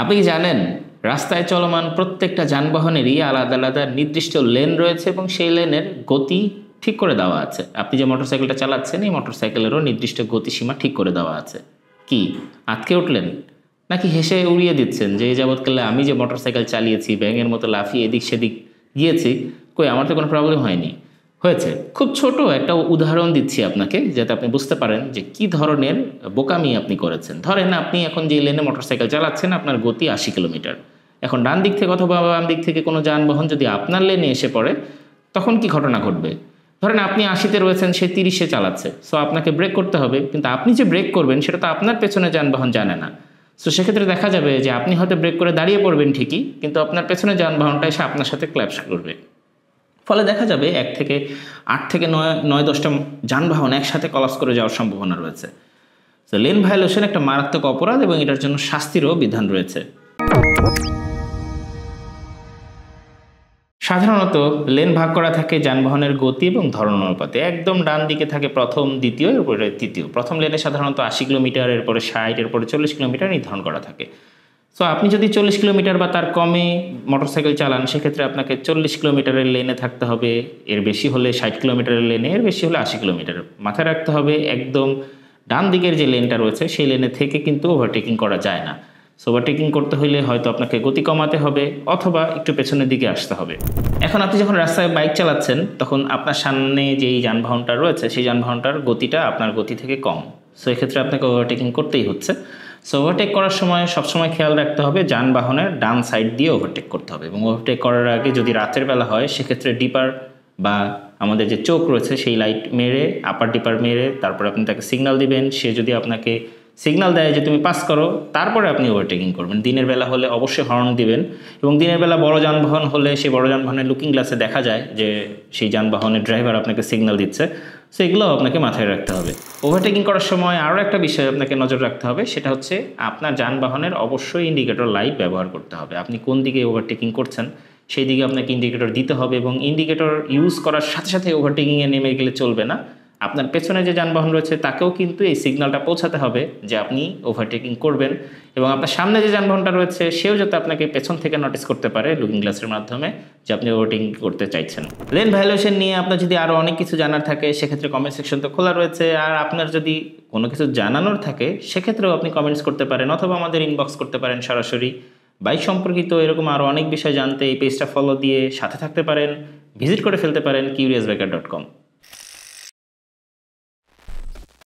আপনি কি জানেন রাস্তায় চলমান প্রত্যেকটা যানবাহনেরই আলাদা আলাদা নির্দিষ্ট লেন রয়েছে এবং সেই লেনের গতি ঠিক করে দেওয়া আছে আপনি যে মোটরসাইকেলটা চালাচ্ছেন এই মোটরসাইকেলেরও নির্দিষ্ট গতিসীমা ঠিক করে দেওয়া আছে কি আটকে উঠলেন নাকি হেসে উড়িয়ে দিচ্ছেন যে যাবৎকালে আমি যে মোটরসাইকেল চালিয়েছি ব্যাঙের মতো লাফিয়ে এদিক সেদিক গিয়েছি কই আমার তো কোনো প্রবলেম হয়নি হয়েছে খুব ছোট একটা উদাহরণ দিচ্ছি আপনাকে যাতে আপনি বুঝতে পারেন যে কি ধরনের বোকামি আপনি করেছেন ধরেন আপনি এখন যে লেনে মোটরসাইকেল চালাচ্ছেন আপনার গতি আশি কিলোমিটার এখন ডান দিক থেকে অথবা বাম দিক থেকে কোনো যানবাহন যদি আপনার লেনে এসে পড়ে তখন কি ঘটনা ঘটবে ধরেন আপনি আশিতে রয়েছেন সে তিরিশে চালাচ্ছে সো আপনাকে ব্রেক করতে হবে কিন্তু আপনি যে ব্রেক করবেন সেটা তো আপনার পেছনে যানবাহন জানে না সো সেক্ষেত্রে দেখা যাবে যে আপনি হয়তো ব্রেক করে দাঁড়িয়ে পড়বেন ঠিকই কিন্তু আপনার পেছনে যানবাহনটা এসে আপনার সাথে ক্ল্যাপস করবে ফলে দেখা যাবে এক থেকে আট থেকে নয় নয় দশটা যানবাহন একসাথে কলাপস করে যাওয়ার সম্ভাবনা রয়েছে তো লেন ভায়োলেশন একটা মারাত্মক অপরাধ এবং এটার জন্য শাস্তিরও বিধান রয়েছে সাধারণত লেন ভাগ করা থাকে যানবাহনের গতি এবং ধরন অনুপাতে একদম ডান দিকে থাকে প্রথম দ্বিতীয় এরপরে তৃতীয় প্রথম লেনে সাধারণত আশি কিলোমিটার এরপরে ষাট এরপরে চল্লিশ কিলোমিটার নির্ধারণ করা থাকে সো আপনি যদি চল্লিশ কিলোমিটার বা তার কমে মোটরসাইকেল চালান সেক্ষেত্রে আপনাকে চল্লিশ কিলোমিটারের লেনে থাকতে হবে এর বেশি হলে ষাট কিলোমিটারের লেনে এর বেশি হলে আশি কিলোমিটার মাথায় রাখতে হবে একদম ডান দিকের যে লেনটা রয়েছে সেই লেনে থেকে কিন্তু ওভারটেকিং করা যায় না সো ওভারটেকিং করতে হলে হয়তো আপনাকে গতি কমাতে হবে অথবা একটু পেছনের দিকে আসতে হবে এখন আপনি যখন রাস্তায় বাইক চালাচ্ছেন তখন আপনার সামনে যেই যানবাহনটা রয়েছে সেই যানবাহনটার গতিটা আপনার গতি থেকে কম সো এক্ষেত্রে আপনাকে ওভারটেকিং করতেই হচ্ছে সো ওভারটেক করার সময় সবসময় খেয়াল রাখতে হবে যানবাহনের ডান সাইড দিয়ে ওভারটেক করতে হবে এবং ওভারটেক করার আগে যদি রাতের বেলা হয় সেক্ষেত্রে ডিপার বা আমাদের যে চোখ রয়েছে সেই লাইট মেরে আপার ডিপার মেরে তারপর আপনি তাকে সিগনাল দিবেন সে যদি আপনাকে সিগনাল দেয় যে তুমি পাস করো তারপরে আপনি ওভারটেকিং করবেন দিনের বেলা হলে অবশ্যই হর্ন দিবেন এবং দিনের বেলা বড় যানবাহন হলে সেই বড় যানবাহনের লুকিং গ্লাসে দেখা যায় যে সেই যানবাহনের ড্রাইভার আপনাকে সিগনাল দিচ্ছে সো এগুলোও আপনাকে মাথায় রাখতে হবে ওভারটেকিং করার সময় আরও একটা বিষয় আপনাকে নজর রাখতে হবে সেটা হচ্ছে আপনার যানবাহনের অবশ্যই ইন্ডিকেটর লাইট ব্যবহার করতে হবে আপনি কোন দিকে ওভারটেকিং করছেন সেই দিকে আপনাকে ইন্ডিকেটর দিতে হবে এবং ইন্ডিকেটর ইউজ করার সাথে সাথে ওভারটেকিংয়ে নেমে গেলে চলবে না আপনার পেছনে যে যানবাহন রয়েছে তাকেও কিন্তু এই সিগন্যালটা পৌঁছাতে হবে যে আপনি ওভারটেকিং করবেন এবং আপনার সামনে যে যানবাহনটা রয়েছে সেও যাতে আপনাকে পেছন থেকে নোটিস করতে পারে লুকিং গ্লাসের মাধ্যমে যে আপনি ওভারটেকিং করতে চাইছেন লেন ভ্যালুয়েশন নিয়ে আপনার যদি আরও অনেক কিছু জানার থাকে সেক্ষেত্রে কমেন্ট সেকশন তো খোলা রয়েছে আর আপনার যদি কোনো কিছু জানানোর থাকে সেক্ষেত্রেও আপনি কমেন্টস করতে পারেন অথবা আমাদের ইনবক্স করতে পারেন সরাসরি বাইক সম্পর্কিত এরকম আরও অনেক বিষয় জানতে এই পেজটা ফলো দিয়ে সাথে থাকতে পারেন ভিজিট করে ফেলতে পারেন কিউরিয়াস ডট কম